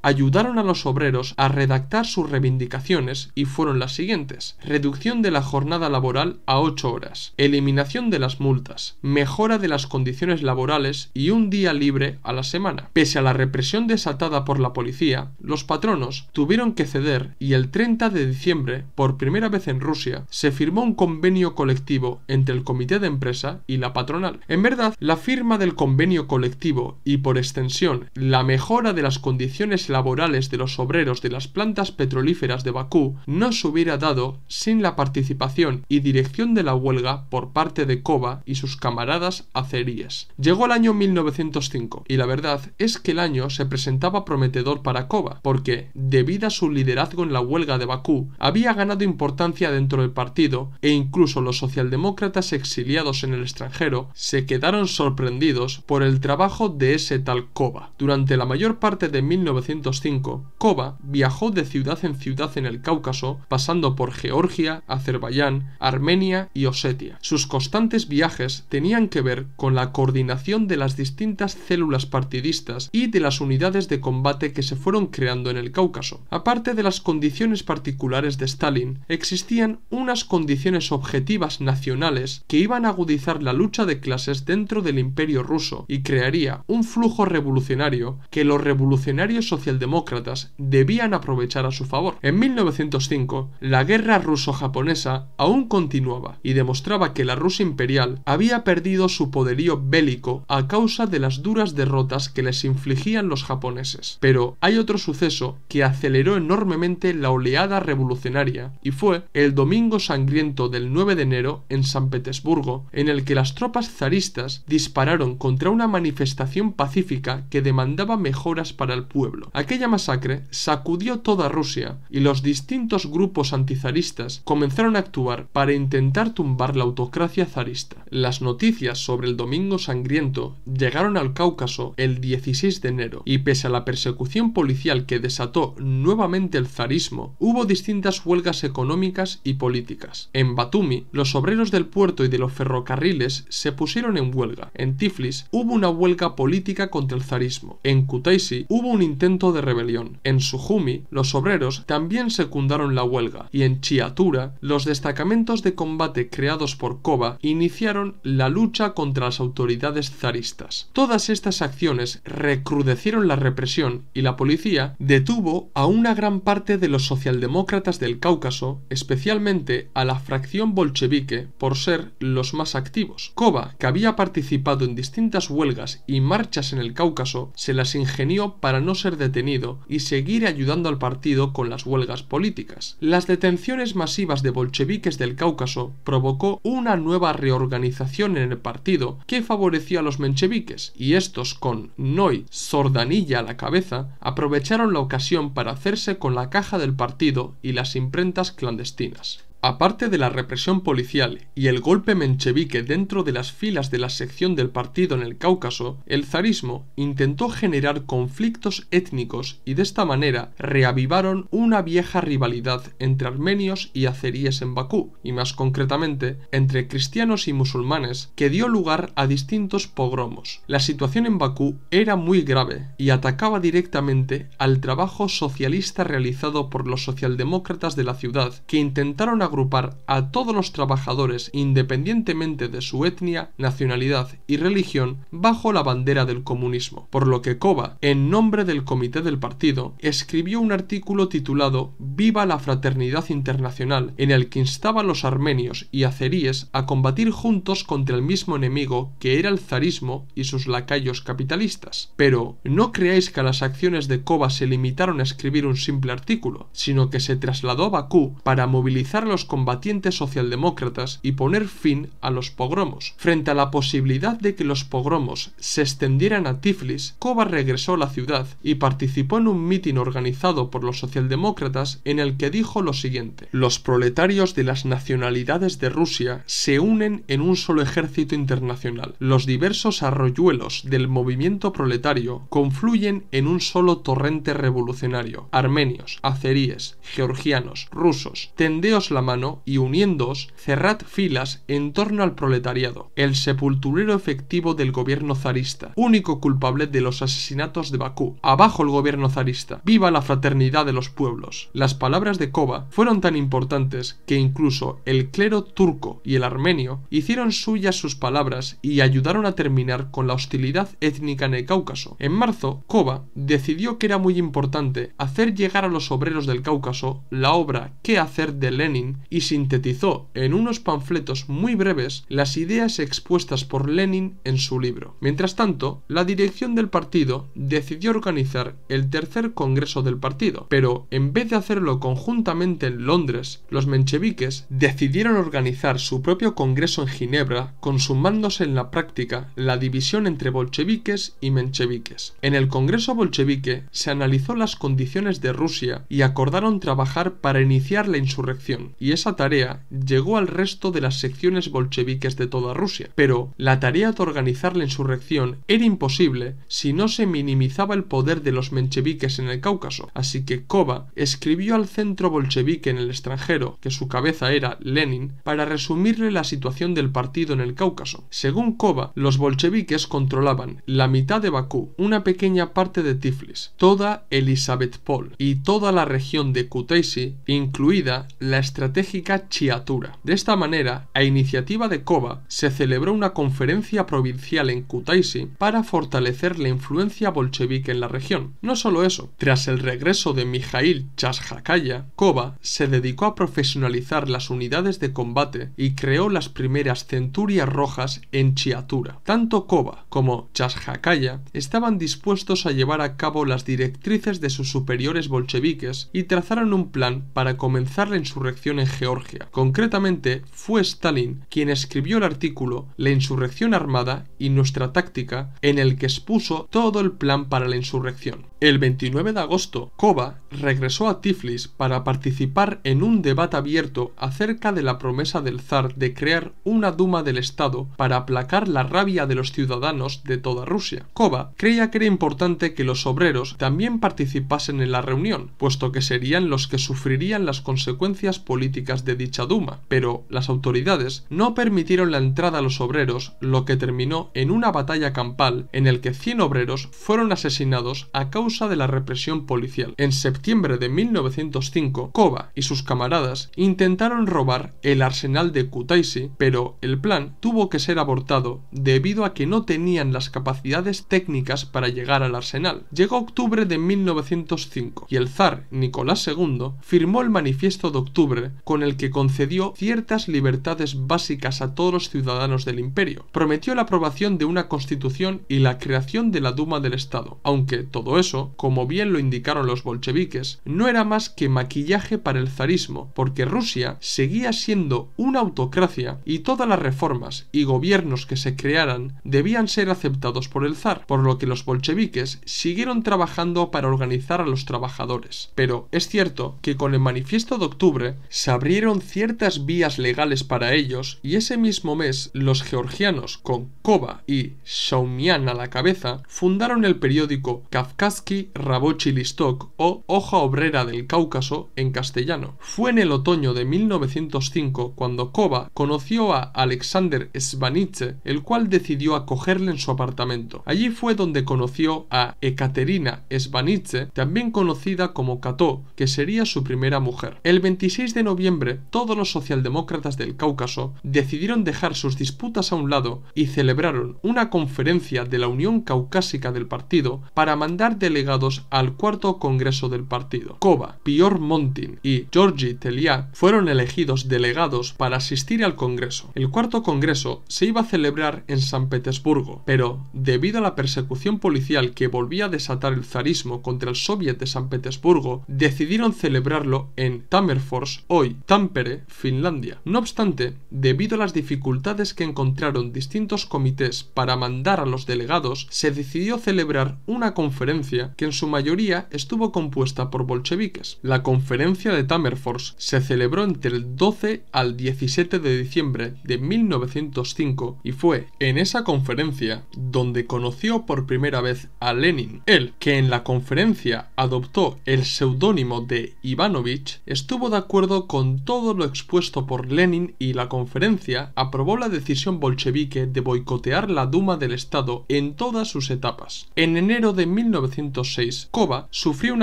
ayudaron a los obreros a redactar sus reivindicaciones y fueron las siguientes. Reducción de la jornada laboral a 8 horas, eliminación de las multas, mejora de las condiciones laborales y un día libre a la semana. Pese a la represión desatada por la policía, los patronos tuvieron que ceder y el 30 de diciembre, por primera vez en Rusia, se firmó un convenio colectivo entre el comité de empresa y la patronal. En verdad, la firma del convenio colectivo y por extensión la mejora de las condiciones condiciones laborales de los obreros de las plantas petrolíferas de Bakú no se hubiera dado sin la participación y dirección de la huelga por parte de Kova y sus camaradas azeríes. Llegó el año 1905 y la verdad es que el año se presentaba prometedor para Kova porque, debido a su liderazgo en la huelga de Bakú, había ganado importancia dentro del partido e incluso los socialdemócratas exiliados en el extranjero se quedaron sorprendidos por el trabajo de ese tal Koba. Durante la mayor parte de 1905, Kova viajó de ciudad en ciudad en el Cáucaso, pasando por Georgia, Azerbaiyán, Armenia y Osetia. Sus constantes viajes tenían que ver con la coordinación de las distintas células partidistas y de las unidades de combate que se fueron creando en el Cáucaso. Aparte de las condiciones particulares de Stalin, existían unas condiciones objetivas nacionales que iban a agudizar la lucha de clases dentro del imperio ruso y crearía un flujo revolucionario que los revolucionarios socialdemócratas debían aprovechar a su favor. En 1905, la guerra ruso-japonesa aún continuaba y demostraba que la Rusia imperial había perdido su poderío bélico a causa de las duras derrotas que les infligían los japoneses. Pero hay otro suceso que aceleró enormemente la oleada revolucionaria y fue el domingo sangriento del 9 de enero en San Petersburgo, en el que las tropas zaristas dispararon contra una manifestación pacífica que demandaba mejoras para el pueblo. Aquella masacre sacudió toda Rusia y los distintos grupos antizaristas comenzaron a actuar para intentar tumbar la autocracia zarista. Las noticias sobre el Domingo Sangriento llegaron al Cáucaso el 16 de enero y pese a la persecución policial que desató nuevamente el zarismo, hubo distintas huelgas económicas y políticas. En Batumi, los obreros del puerto y de los ferrocarriles se pusieron en huelga. En Tiflis hubo una huelga política contra el zarismo. En Kutaisi hubo un intento de rebelión. En Sujumi, los obreros también secundaron la huelga, y en Chiatura, los destacamentos de combate creados por Koba iniciaron la lucha contra las autoridades zaristas. Todas estas acciones recrudecieron la represión y la policía detuvo a una gran parte de los socialdemócratas del Cáucaso, especialmente a la fracción bolchevique, por ser los más activos. Koba, que había participado en distintas huelgas y marchas en el Cáucaso, se las ingenió para no ser detenido y seguir ayudando al partido con las huelgas políticas. Las detenciones masivas de bolcheviques del Cáucaso provocó una nueva reorganización en el partido que favoreció a los mencheviques y estos con Noy Sordanilla a la cabeza aprovecharon la ocasión para hacerse con la caja del partido y las imprentas clandestinas. Aparte de la represión policial y el golpe menchevique dentro de las filas de la sección del partido en el Cáucaso, el zarismo intentó generar conflictos étnicos y de esta manera reavivaron una vieja rivalidad entre armenios y azeríes en Bakú, y más concretamente entre cristianos y musulmanes, que dio lugar a distintos pogromos. La situación en Bakú era muy grave y atacaba directamente al trabajo socialista realizado por los socialdemócratas de la ciudad, que intentaron agrupar a todos los trabajadores independientemente de su etnia, nacionalidad y religión bajo la bandera del comunismo, por lo que Koba, en nombre del comité del partido, escribió un artículo titulado Viva la fraternidad internacional, en el que instaba a los armenios y azeríes a combatir juntos contra el mismo enemigo que era el zarismo y sus lacayos capitalistas. Pero no creáis que las acciones de Koba se limitaron a escribir un simple artículo, sino que se trasladó a Bakú para movilizar los combatientes socialdemócratas y poner fin a los pogromos. Frente a la posibilidad de que los pogromos se extendieran a Tiflis, Kova regresó a la ciudad y participó en un mitin organizado por los socialdemócratas en el que dijo lo siguiente: Los proletarios de las nacionalidades de Rusia se unen en un solo ejército internacional. Los diversos arroyuelos del movimiento proletario confluyen en un solo torrente revolucionario. Armenios, azeríes, georgianos, rusos, tendeos la y uniéndoos, cerrad filas en torno al proletariado, el sepulturero efectivo del gobierno zarista, único culpable de los asesinatos de Bakú. Abajo el gobierno zarista, viva la fraternidad de los pueblos. Las palabras de Koba fueron tan importantes que incluso el clero turco y el armenio hicieron suyas sus palabras y ayudaron a terminar con la hostilidad étnica en el Cáucaso. En marzo, Koba decidió que era muy importante hacer llegar a los obreros del Cáucaso la obra ¿Qué hacer de Lenin y sintetizó en unos panfletos muy breves las ideas expuestas por Lenin en su libro. Mientras tanto, la dirección del partido decidió organizar el tercer Congreso del partido, pero en vez de hacerlo conjuntamente en Londres, los mencheviques decidieron organizar su propio Congreso en Ginebra, consumándose en la práctica la división entre bolcheviques y mencheviques. En el Congreso bolchevique se analizó las condiciones de Rusia y acordaron trabajar para iniciar la insurrección, esa tarea llegó al resto de las secciones bolcheviques de toda Rusia. Pero la tarea de organizar la insurrección era imposible si no se minimizaba el poder de los mencheviques en el Cáucaso, así que Kova escribió al centro bolchevique en el extranjero, que su cabeza era Lenin, para resumirle la situación del partido en el Cáucaso. Según Kova, los bolcheviques controlaban la mitad de Bakú, una pequeña parte de Tiflis, toda Elizabethpol y toda la región de Kutaisi, incluida la estrategia Chiatura. De esta manera, a iniciativa de Koba, se celebró una conferencia provincial en Kutaisi para fortalecer la influencia bolchevique en la región. No solo eso, tras el regreso de Mijail Chashakaya, Koba se dedicó a profesionalizar las unidades de combate y creó las primeras centurias rojas en Chiatura. Tanto Koba como Chashakaya estaban dispuestos a llevar a cabo las directrices de sus superiores bolcheviques y trazaron un plan para comenzar la insurrección en Georgia. Concretamente, fue Stalin quien escribió el artículo La insurrección armada y nuestra táctica, en el que expuso todo el plan para la insurrección. El 29 de agosto, Kova regresó a Tiflis para participar en un debate abierto acerca de la promesa del zar de crear una Duma del Estado para aplacar la rabia de los ciudadanos de toda Rusia. Koba creía que era importante que los obreros también participasen en la reunión, puesto que serían los que sufrirían las consecuencias políticas de dicha Duma, pero las autoridades no permitieron la entrada a los obreros, lo que terminó en una batalla campal en el que 100 obreros fueron asesinados a causa de la represión policial. En septiembre de 1905, Koba y sus camaradas intentaron robar el arsenal de Kutaisi, pero el plan tuvo que ser abortado debido a que no tenían las capacidades técnicas para llegar al arsenal. Llegó octubre de 1905 y el zar Nicolás II firmó el manifiesto de octubre con el que concedió ciertas libertades básicas a todos los ciudadanos del imperio. Prometió la aprobación de una constitución y la creación de la Duma del Estado, aunque todo eso como bien lo indicaron los bolcheviques, no era más que maquillaje para el zarismo, porque Rusia seguía siendo una autocracia y todas las reformas y gobiernos que se crearan debían ser aceptados por el zar, por lo que los bolcheviques siguieron trabajando para organizar a los trabajadores. Pero es cierto que con el manifiesto de octubre se abrieron ciertas vías legales para ellos y ese mismo mes los georgianos con Kova y Shaumian a la cabeza fundaron el periódico Kafkaski Rabochilistok o Hoja Obrera del Cáucaso en castellano. Fue en el otoño de 1905 cuando Kova conoció a Alexander Svanitze, el cual decidió acogerle en su apartamento. Allí fue donde conoció a Ekaterina Svanitze, también conocida como Kato, que sería su primera mujer. El 26 de noviembre, todos los socialdemócratas del Cáucaso decidieron dejar sus disputas a un lado y celebraron una conferencia de la Unión Caucásica del partido para mandar la delegados al cuarto Congreso del partido. Kova, Pior Montin y Georgi Telia fueron elegidos delegados para asistir al Congreso. El cuarto Congreso se iba a celebrar en San Petersburgo, pero debido a la persecución policial que volvía a desatar el zarismo contra el Soviet de San Petersburgo, decidieron celebrarlo en Tamerfors, hoy Tampere, Finlandia. No obstante, debido a las dificultades que encontraron distintos comités para mandar a los delegados, se decidió celebrar una conferencia que en su mayoría estuvo compuesta por bolcheviques. La conferencia de Tamerfors se celebró entre el 12 al 17 de diciembre de 1905 y fue en esa conferencia donde conoció por primera vez a Lenin. Él, que en la conferencia adoptó el seudónimo de Ivanovich, estuvo de acuerdo con todo lo expuesto por Lenin y la conferencia aprobó la decisión bolchevique de boicotear la Duma del Estado en todas sus etapas. En enero de 1905 1906, sufrió un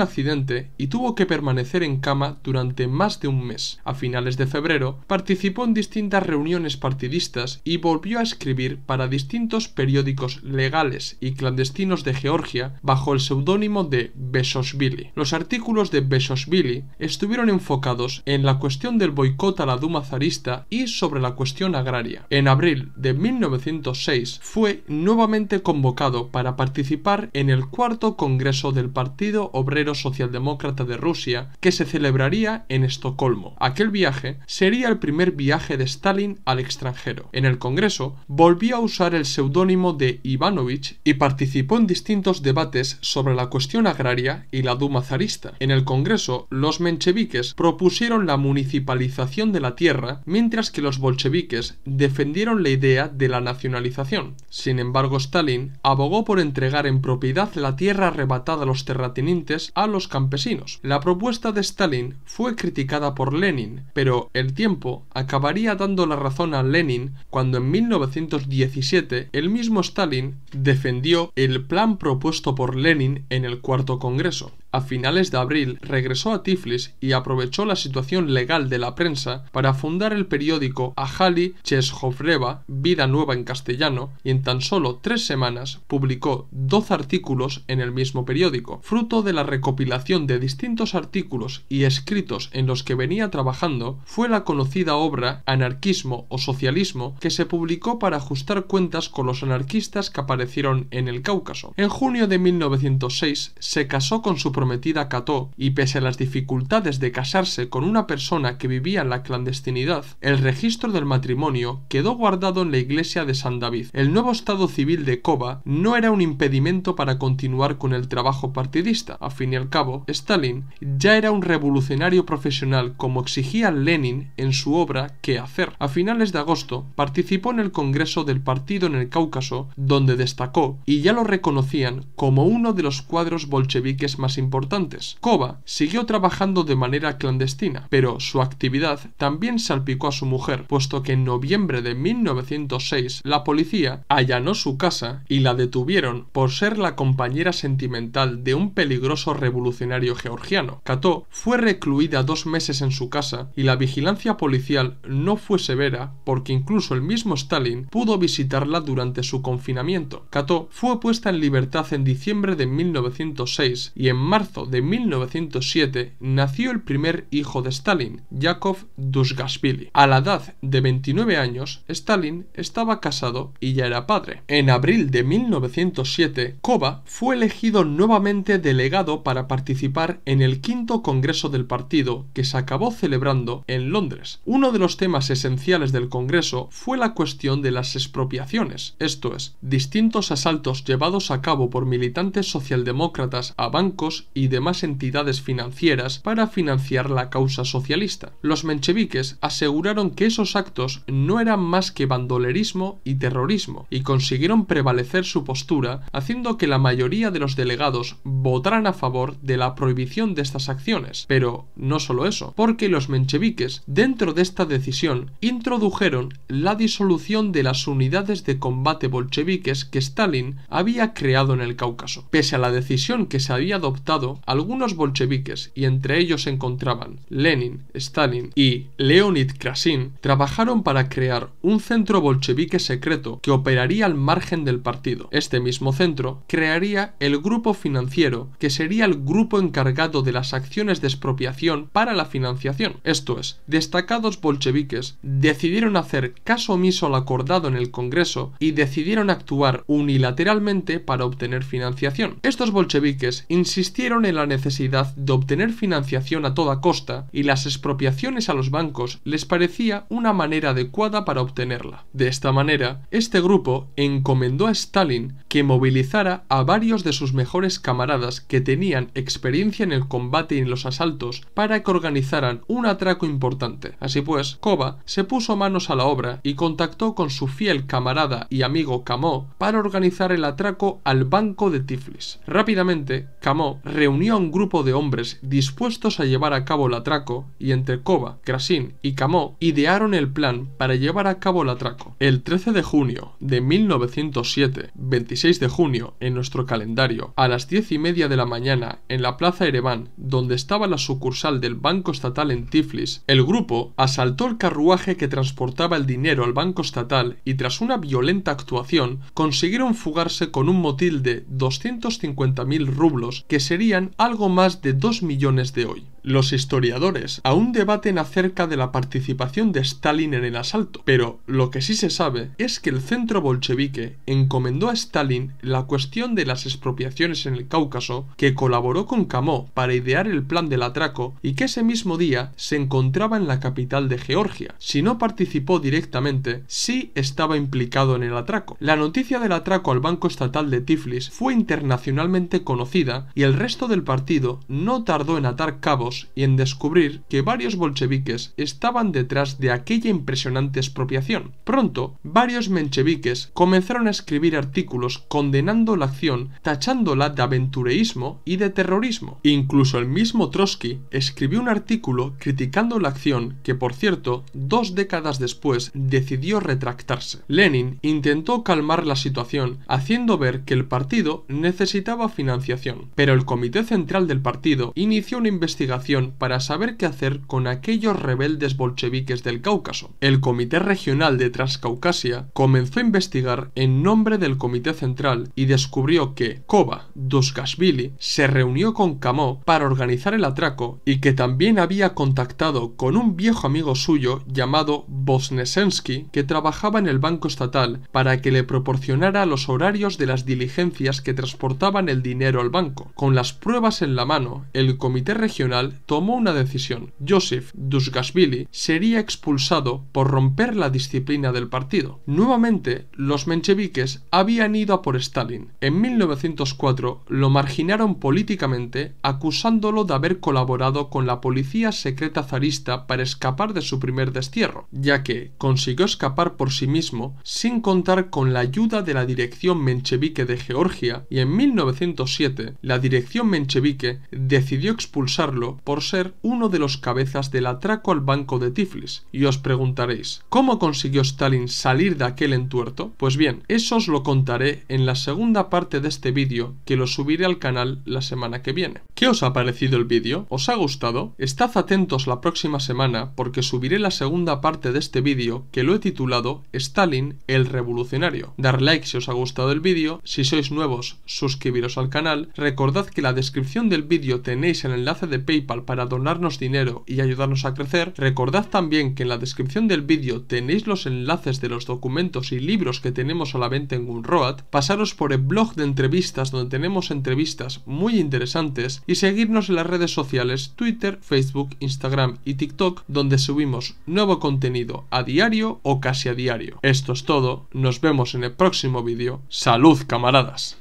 accidente y tuvo que permanecer en cama durante más de un mes. A finales de febrero, participó en distintas reuniones partidistas y volvió a escribir para distintos periódicos legales y clandestinos de Georgia bajo el seudónimo de Besosvili. Los artículos de Besosvili estuvieron enfocados en la cuestión del boicot a la Duma zarista y sobre la cuestión agraria. En abril de 1906 fue nuevamente convocado para participar en el cuarto Congreso del Partido Obrero Socialdemócrata de Rusia que se celebraría en Estocolmo. Aquel viaje sería el primer viaje de Stalin al extranjero. En el Congreso volvió a usar el seudónimo de Ivanovich y participó en distintos debates sobre la cuestión agraria y la Duma zarista. En el Congreso, los mencheviques propusieron la municipalización de la tierra, mientras que los bolcheviques defendieron la idea de la nacionalización. Sin embargo, Stalin abogó por entregar en propiedad la tierra a los terratenientes a los campesinos. La propuesta de Stalin fue criticada por Lenin, pero el tiempo acabaría dando la razón a Lenin cuando en 1917 el mismo Stalin defendió el plan propuesto por Lenin en el Cuarto Congreso. A finales de abril regresó a Tiflis y aprovechó la situación legal de la prensa para fundar el periódico Ajali Cheshovreva Vida Nueva en castellano, y en tan solo tres semanas publicó dos artículos en el mismo periódico, fruto de la recopilación de distintos artículos y escritos en los que venía trabajando, fue la conocida obra Anarquismo o Socialismo que se publicó para ajustar cuentas con los anarquistas que aparecieron en el Cáucaso. En junio de 1906 se casó con su prometida cató y pese a las dificultades de casarse con una persona que vivía en la clandestinidad, el registro del matrimonio quedó guardado en la iglesia de San David. El nuevo estado civil de Kova no era un impedimento para continuar con el trabajo partidista. A fin y al cabo, Stalin ya era un revolucionario profesional como exigía Lenin en su obra ¿Qué hacer? A finales de agosto participó en el Congreso del Partido en el Cáucaso, donde destacó y ya lo reconocían como uno de los cuadros bolcheviques más importantes importantes. Koba siguió trabajando de manera clandestina, pero su actividad también salpicó a su mujer, puesto que en noviembre de 1906 la policía allanó su casa y la detuvieron por ser la compañera sentimental de un peligroso revolucionario georgiano. Kato fue recluida dos meses en su casa y la vigilancia policial no fue severa porque incluso el mismo Stalin pudo visitarla durante su confinamiento. Kato fue puesta en libertad en diciembre de 1906 y en marzo de 1907 nació el primer hijo de Stalin, Yakov Dusgashvili. A la edad de 29 años, Stalin estaba casado y ya era padre. En abril de 1907, Koba fue elegido nuevamente delegado para participar en el quinto congreso del partido que se acabó celebrando en Londres. Uno de los temas esenciales del congreso fue la cuestión de las expropiaciones, esto es, distintos asaltos llevados a cabo por militantes socialdemócratas a bancos y demás entidades financieras para financiar la causa socialista. Los mencheviques aseguraron que esos actos no eran más que bandolerismo y terrorismo, y consiguieron prevalecer su postura haciendo que la mayoría de los delegados votaran a favor de la prohibición de estas acciones. Pero no solo eso, porque los mencheviques dentro de esta decisión introdujeron la disolución de las unidades de combate bolcheviques que Stalin había creado en el Cáucaso. Pese a la decisión que se había adoptado algunos bolcheviques, y entre ellos se encontraban Lenin, Stalin y Leonid Krasin, trabajaron para crear un centro bolchevique secreto que operaría al margen del partido. Este mismo centro crearía el grupo financiero, que sería el grupo encargado de las acciones de expropiación para la financiación. Esto es, destacados bolcheviques decidieron hacer caso omiso al acordado en el Congreso y decidieron actuar unilateralmente para obtener financiación. Estos bolcheviques insistieron en la necesidad de obtener financiación a toda costa y las expropiaciones a los bancos les parecía una manera adecuada para obtenerla. De esta manera, este grupo encomendó a Stalin que movilizara a varios de sus mejores camaradas que tenían experiencia en el combate y en los asaltos para que organizaran un atraco importante. Así pues, Kova se puso manos a la obra y contactó con su fiel camarada y amigo Camó para organizar el atraco al banco de Tiflis. Rápidamente, Camó reunió a un grupo de hombres dispuestos a llevar a cabo el atraco y entre Cova, Krasin y Camó idearon el plan para llevar a cabo el atraco. El 13 de junio de 1907, 26 de junio en nuestro calendario, a las 10 y media de la mañana en la plaza Ereván, donde estaba la sucursal del Banco Estatal en Tiflis, el grupo asaltó el carruaje que transportaba el dinero al Banco Estatal y tras una violenta actuación consiguieron fugarse con un motil de 250.000 rublos que se serían algo más de 2 millones de hoy. Los historiadores aún debaten acerca de la participación de Stalin en el asalto, pero lo que sí se sabe es que el centro bolchevique encomendó a Stalin la cuestión de las expropiaciones en el Cáucaso, que colaboró con Camó para idear el plan del atraco y que ese mismo día se encontraba en la capital de Georgia. Si no participó directamente, sí estaba implicado en el atraco. La noticia del atraco al Banco Estatal de Tiflis fue internacionalmente conocida y el resto del partido no tardó en atar cabos y en descubrir que varios bolcheviques estaban detrás de aquella impresionante expropiación. Pronto, varios mencheviques comenzaron a escribir artículos condenando la acción, tachándola de aventureísmo y de terrorismo. Incluso el mismo Trotsky escribió un artículo criticando la acción que, por cierto, dos décadas después decidió retractarse. Lenin intentó calmar la situación haciendo ver que el partido necesitaba financiación, pero el Comité Central del Partido inició una investigación para saber qué hacer con aquellos rebeldes bolcheviques del Cáucaso. El Comité Regional de Transcaucasia comenzó a investigar en nombre del Comité Central y descubrió que Kova Dusgashvili se reunió con Camó para organizar el atraco y que también había contactado con un viejo amigo suyo llamado Bosnesensky que trabajaba en el Banco Estatal para que le proporcionara los horarios de las diligencias que transportaban el dinero al banco. Con las pruebas en la mano, el Comité Regional tomó una decisión. Joseph Dusgasvili sería expulsado por romper la disciplina del partido. Nuevamente, los mencheviques habían ido a por Stalin. En 1904 lo marginaron políticamente acusándolo de haber colaborado con la policía secreta zarista para escapar de su primer destierro, ya que consiguió escapar por sí mismo sin contar con la ayuda de la dirección menchevique de Georgia y en 1907 la dirección menchevique decidió expulsarlo por ser uno de los cabezas del atraco al banco de Tiflis. Y os preguntaréis, ¿cómo consiguió Stalin salir de aquel entuerto? Pues bien, eso os lo contaré en la segunda parte de este vídeo que lo subiré al canal la semana que viene. ¿Qué os ha parecido el vídeo? ¿Os ha gustado? Estad atentos la próxima semana porque subiré la segunda parte de este vídeo que lo he titulado Stalin el revolucionario. Dar like si os ha gustado el vídeo, si sois nuevos suscribiros al canal, recordad que en la descripción del vídeo tenéis el enlace de PayPal para donarnos dinero y ayudarnos a crecer, recordad también que en la descripción del vídeo tenéis los enlaces de los documentos y libros que tenemos a la venta en Unroad. pasaros por el blog de entrevistas donde tenemos entrevistas muy interesantes y seguirnos en las redes sociales Twitter, Facebook, Instagram y TikTok donde subimos nuevo contenido a diario o casi a diario. Esto es todo, nos vemos en el próximo vídeo. ¡Salud camaradas!